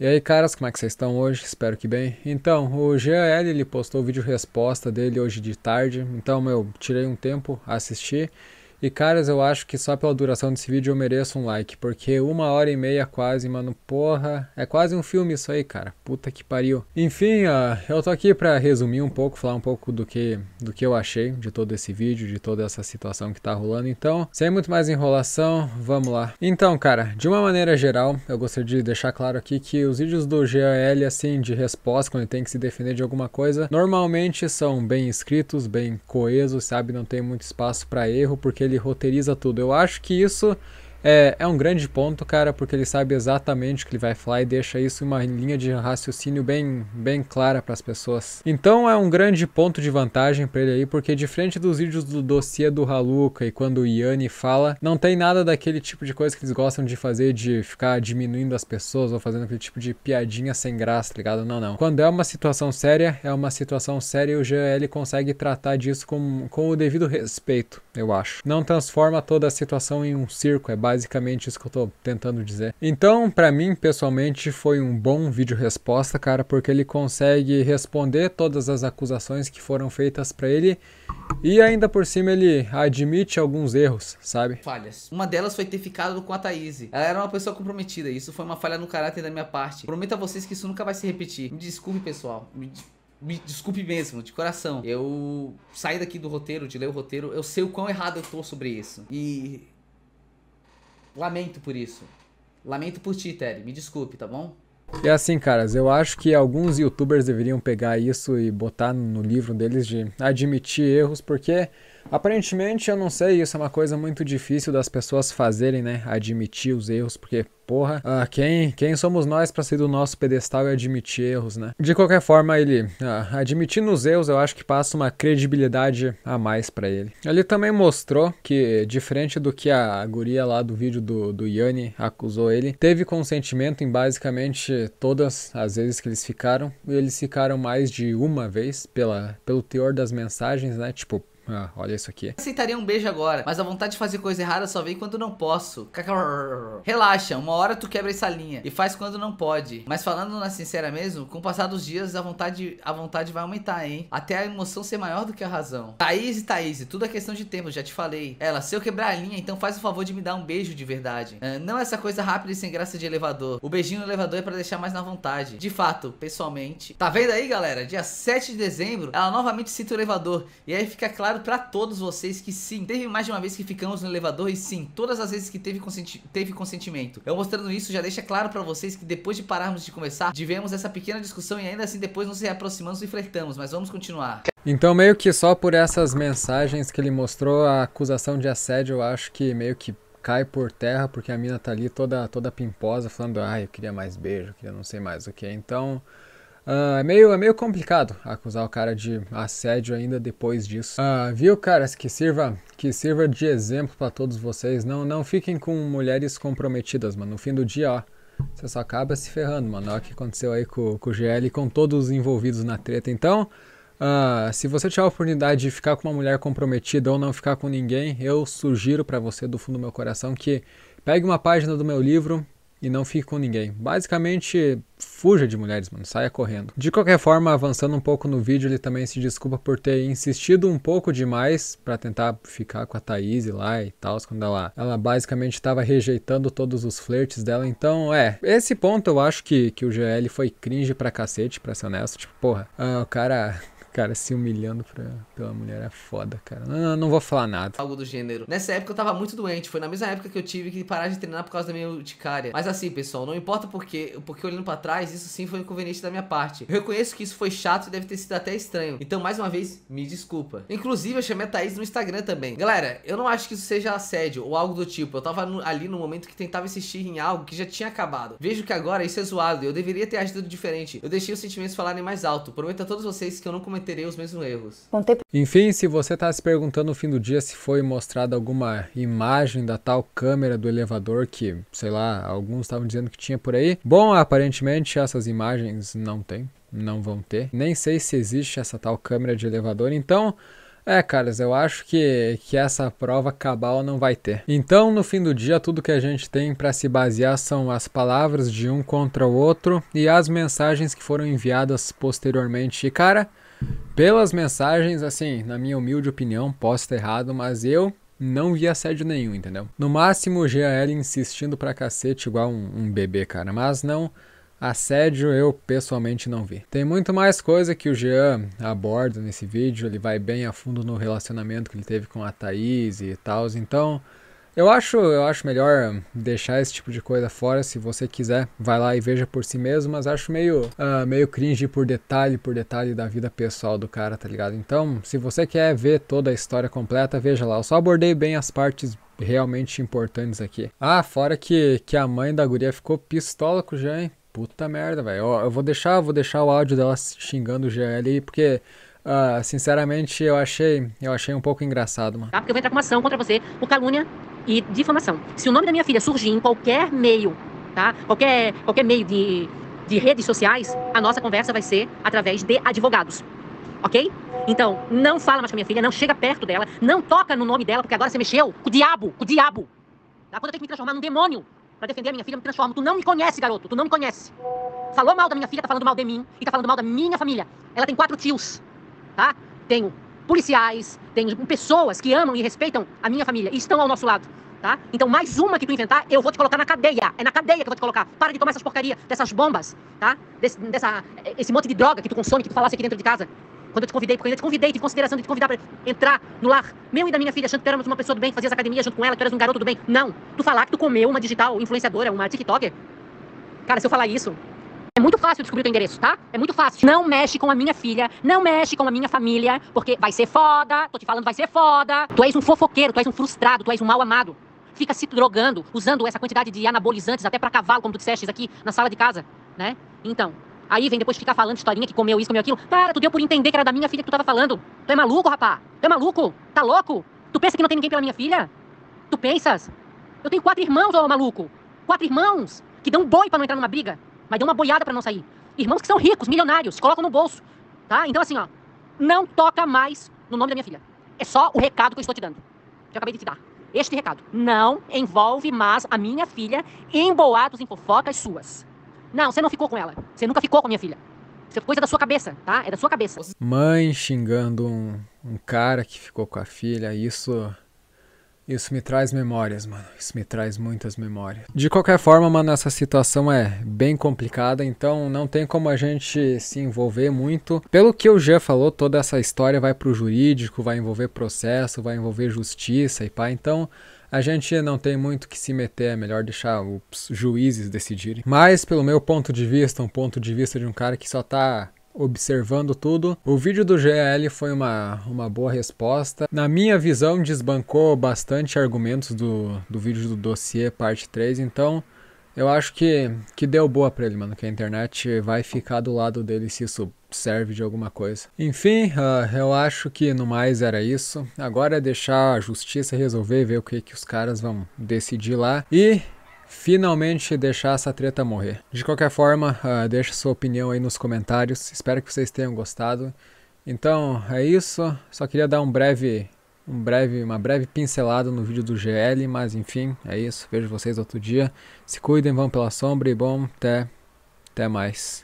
E aí, caras, como é que vocês estão hoje? Espero que bem. Então, o GL ele postou o vídeo resposta dele hoje de tarde, então eu tirei um tempo, assistir. E caras, eu acho que só pela duração desse vídeo eu mereço um like, porque uma hora e meia quase, mano, porra, é quase um filme isso aí, cara, puta que pariu. Enfim, uh, eu tô aqui pra resumir um pouco, falar um pouco do que, do que eu achei de todo esse vídeo, de toda essa situação que tá rolando, então, sem muito mais enrolação, vamos lá. Então, cara, de uma maneira geral, eu gostaria de deixar claro aqui que os vídeos do GAL, assim, de resposta, quando ele tem que se defender de alguma coisa, normalmente são bem escritos, bem coesos, sabe, não tem muito espaço pra erro, porque ele ele roteiriza tudo. Eu acho que isso é, é um grande ponto, cara, porque ele sabe exatamente o que ele vai falar e deixa isso uma linha de raciocínio bem, bem clara para as pessoas. Então é um grande ponto de vantagem para ele aí, porque diferente dos vídeos do dossiê do Haluca e quando o Yanni fala, não tem nada daquele tipo de coisa que eles gostam de fazer, de ficar diminuindo as pessoas ou fazendo aquele tipo de piadinha sem graça, tá ligado? Não, não. Quando é uma situação séria, é uma situação séria e o GL consegue tratar disso com, com o devido respeito, eu acho. Não transforma toda a situação em um circo, é basicamente basicamente isso que eu estou tentando dizer. Então, para mim, pessoalmente, foi um bom vídeo resposta, cara, porque ele consegue responder todas as acusações que foram feitas para ele e ainda por cima ele admite alguns erros, sabe? Falhas. Uma delas foi ter ficado com a Thaís. Ela era uma pessoa comprometida e isso foi uma falha no caráter da minha parte. Prometo a vocês que isso nunca vai se repetir. Me desculpe, pessoal. Me me desculpe mesmo, de coração. Eu saí daqui do roteiro, de ler o roteiro, eu sei o quão errado eu tô sobre isso. E Lamento por isso. Lamento por ti, Terry. Me desculpe, tá bom? É assim, caras, eu acho que alguns youtubers deveriam pegar isso e botar no livro deles de admitir erros, porque Aparentemente, eu não sei, isso é uma coisa muito difícil das pessoas fazerem, né? Admitir os erros, porque, porra, ah, quem, quem somos nós para sair do nosso pedestal e admitir erros, né? De qualquer forma, ele ah, admitindo os erros, eu acho que passa uma credibilidade a mais para ele. Ele também mostrou que, diferente do que a guria lá do vídeo do, do Yanni acusou ele, teve consentimento em basicamente todas as vezes que eles ficaram, e eles ficaram mais de uma vez pela, pelo teor das mensagens, né? Tipo, ah, olha isso aqui. Aceitaria um beijo agora, mas a vontade de fazer coisa errada só vem quando não posso. Relaxa, uma hora tu quebra essa linha e faz quando não pode. Mas falando na sincera mesmo, com o passar dos dias a vontade, a vontade vai aumentar, hein? Até a emoção ser maior do que a razão. Thaís e Thaís, tudo é questão de tempo, já te falei. Ela, se eu quebrar a linha, então faz o favor de me dar um beijo de verdade. Uh, não essa coisa rápida e sem graça de elevador. O beijinho no elevador é para deixar mais na vontade. De fato, pessoalmente. Tá vendo aí, galera? Dia 7 de dezembro, ela novamente cita o elevador. E aí fica claro claro para todos vocês que sim, teve mais de uma vez que ficamos no elevador e sim, todas as vezes que teve, consenti teve consentimento. Eu mostrando isso já deixa claro para vocês que depois de pararmos de conversar, tivemos essa pequena discussão e ainda assim depois nos reaproximamos e flertamos, mas vamos continuar. Então meio que só por essas mensagens que ele mostrou, a acusação de assédio, eu acho que meio que cai por terra porque a mina tá ali toda toda pimposa falando, ai, ah, eu queria mais beijo, eu queria não sei mais o que. Então, Uh, é, meio, é meio complicado acusar o cara de assédio ainda depois disso. Uh, viu, caras? Que sirva, que sirva de exemplo para todos vocês. Não, não fiquem com mulheres comprometidas, mano. No fim do dia, ó, você só acaba se ferrando, mano. Olha o que aconteceu aí com, com o GL e com todos os envolvidos na treta. Então, uh, se você tiver a oportunidade de ficar com uma mulher comprometida ou não ficar com ninguém, eu sugiro para você do fundo do meu coração que pegue uma página do meu livro, e não fique com ninguém. Basicamente, fuja de mulheres, mano, saia correndo. De qualquer forma, avançando um pouco no vídeo, ele também se desculpa por ter insistido um pouco demais para tentar ficar com a Thaís lá e tal, quando ela, ela basicamente estava rejeitando todos os flertes dela. Então, é, esse ponto eu acho que, que o GL foi cringe pra cacete, pra ser honesto. Tipo, porra, ah, o cara cara se humilhando pra, pela mulher é foda, cara. Não, não, não vou falar nada. Algo do gênero. Nessa época eu tava muito doente. Foi na mesma época que eu tive que parar de treinar por causa da minha urticária. Mas assim, pessoal, não importa porque, porque olhando para trás, isso sim foi inconveniente da minha parte. Eu reconheço que isso foi chato e deve ter sido até estranho. Então, mais uma vez, me desculpa. Inclusive, eu chamei a Thaís no Instagram também. Galera, eu não acho que isso seja assédio ou algo do tipo. Eu tava no, ali no momento que tentava insistir em algo que já tinha acabado. Vejo que agora isso é zoado. Eu deveria ter agido diferente. Eu deixei os sentimentos falarem mais alto. Prometo a todos vocês que eu não comentei cometerei os mesmos erros. Enfim, se você está se perguntando no fim do dia se foi mostrada alguma imagem da tal câmera do elevador que, sei lá, alguns estavam dizendo que tinha por aí, bom, aparentemente essas imagens não tem, não vão ter. Nem sei se existe essa tal câmera de elevador, então. É, caras, eu acho que, que essa prova cabal não vai ter. Então, no fim do dia, tudo que a gente tem para se basear são as palavras de um contra o outro e as mensagens que foram enviadas posteriormente. E, cara, pelas mensagens, assim, na minha humilde opinião, posso estar errado, mas eu não vi assédio nenhum, entendeu? No máximo, o GAL insistindo pra cacete igual um, um bebê, cara, mas não... Assédio eu pessoalmente não vi. Tem muito mais coisa que o Jean aborda nesse vídeo, ele vai bem a fundo no relacionamento que ele teve com a Thaís e tal, então eu acho, eu acho melhor hum, deixar esse tipo de coisa fora. Se você quiser, vai lá e veja por si mesmo. Mas acho meio, uh, meio cringe por detalhe por detalhe da vida pessoal do cara, tá ligado? Então, se você quer ver toda a história completa, veja lá. Eu só abordei bem as partes realmente importantes aqui. Ah, fora que, que a mãe da guria ficou pistola com o Jean, hein? Puta merda, velho. Eu vou deixar, vou deixar o áudio dela xingando o Jean ali, porque Uh, sinceramente, eu achei, eu achei um pouco engraçado, mano. Tá, porque eu vou entrar com uma ação contra você por calúnia e difamação. Se o nome da minha filha surgir em qualquer meio, tá? Qualquer, qualquer meio de, de redes sociais, a nossa conversa vai ser através de advogados. Ok? Então, não fala mais com a minha filha, não chega perto dela, não toca no nome dela, porque agora você mexeu com o diabo, com o diabo. Tá? Quando eu tenho que me transformar num demônio para defender a minha filha, eu me transformo. Tu não me conhece, garoto, tu não me conhece. Falou mal da minha filha, tá falando mal de mim e tá falando mal da minha família. Ela tem quatro tios, tá? Tenho policiais, tem pessoas que amam e respeitam a minha família e estão ao nosso lado. Tá? Então, mais uma que tu inventar, eu vou te colocar na cadeia. É na cadeia que eu vou te colocar. Para de tomar essas porcaria, dessas bombas, tá? Des, dessa, esse monte de droga que tu consome, que tu falasse aqui dentro de casa. Quando eu te convidei, porque eu te convidei, tive consideração de te convidar para entrar no lar meu e da minha filha, achando que éramos uma pessoa do bem, que fazias academia junto com ela, que eras um garoto do bem. Não. Tu falar que tu comeu uma digital influenciadora, uma TikToker. Cara, se eu falar isso, muito fácil descobrir o teu endereço, tá? É muito fácil. Não mexe com a minha filha, não mexe com a minha família, porque vai ser foda. Tô te falando, vai ser foda. Tu és um fofoqueiro, tu és um frustrado, tu és um mal amado. Fica se drogando, usando essa quantidade de anabolizantes até para cavalo, como tu disseste aqui na sala de casa, né? Então, Aí vem depois ficar falando historinha que comeu isso, comeu aquilo. Cara, tu deu por entender que era da minha filha que tu tava falando. Tu é maluco, rapá? Tu é maluco? Tá louco? Tu pensa que não tem ninguém pela minha filha? Tu pensas? Eu tenho quatro irmãos, ô maluco. Quatro irmãos que dão boi para não entrar numa briga mas deu uma boiada para não sair. Irmãos que são ricos, milionários, colocam no bolso, tá? Então assim, ó, não toca mais no nome da minha filha. É só o recado que eu estou te dando. Que eu acabei de te dar. Este recado. Não envolve mais a minha filha em boatos, em fofocas suas. Não, você não ficou com ela. Você nunca ficou com a minha filha. Isso é coisa da sua cabeça, tá? É da sua cabeça. Mãe xingando um, um cara que ficou com a filha, isso isso me traz memórias, mano. Isso me traz muitas memórias. De qualquer forma, mano, essa situação é bem complicada, então não tem como a gente se envolver muito. Pelo que o Jean falou, toda essa história vai pro jurídico, vai envolver processo, vai envolver justiça e pá. Então, a gente não tem muito que se meter, é melhor deixar os juízes decidirem. Mas, pelo meu ponto de vista, um ponto de vista de um cara que só tá observando tudo. O vídeo do GL foi uma, uma boa resposta. Na minha visão, desbancou bastante argumentos do, do vídeo do dossiê parte 3, então eu acho que, que deu boa pra ele, mano, que a internet vai ficar do lado dele se isso serve de alguma coisa. Enfim, uh, eu acho que no mais era isso. Agora é deixar a justiça resolver, ver o que, que os caras vão decidir lá. E finalmente deixar essa treta morrer. De qualquer forma, uh, deixa sua opinião aí nos comentários. Espero que vocês tenham gostado. Então é isso. Só queria dar um breve, um breve, uma breve pincelada no vídeo do GL, mas enfim, é isso. Vejo vocês outro dia. Se cuidem, vão pela sombra e bom, até, até mais.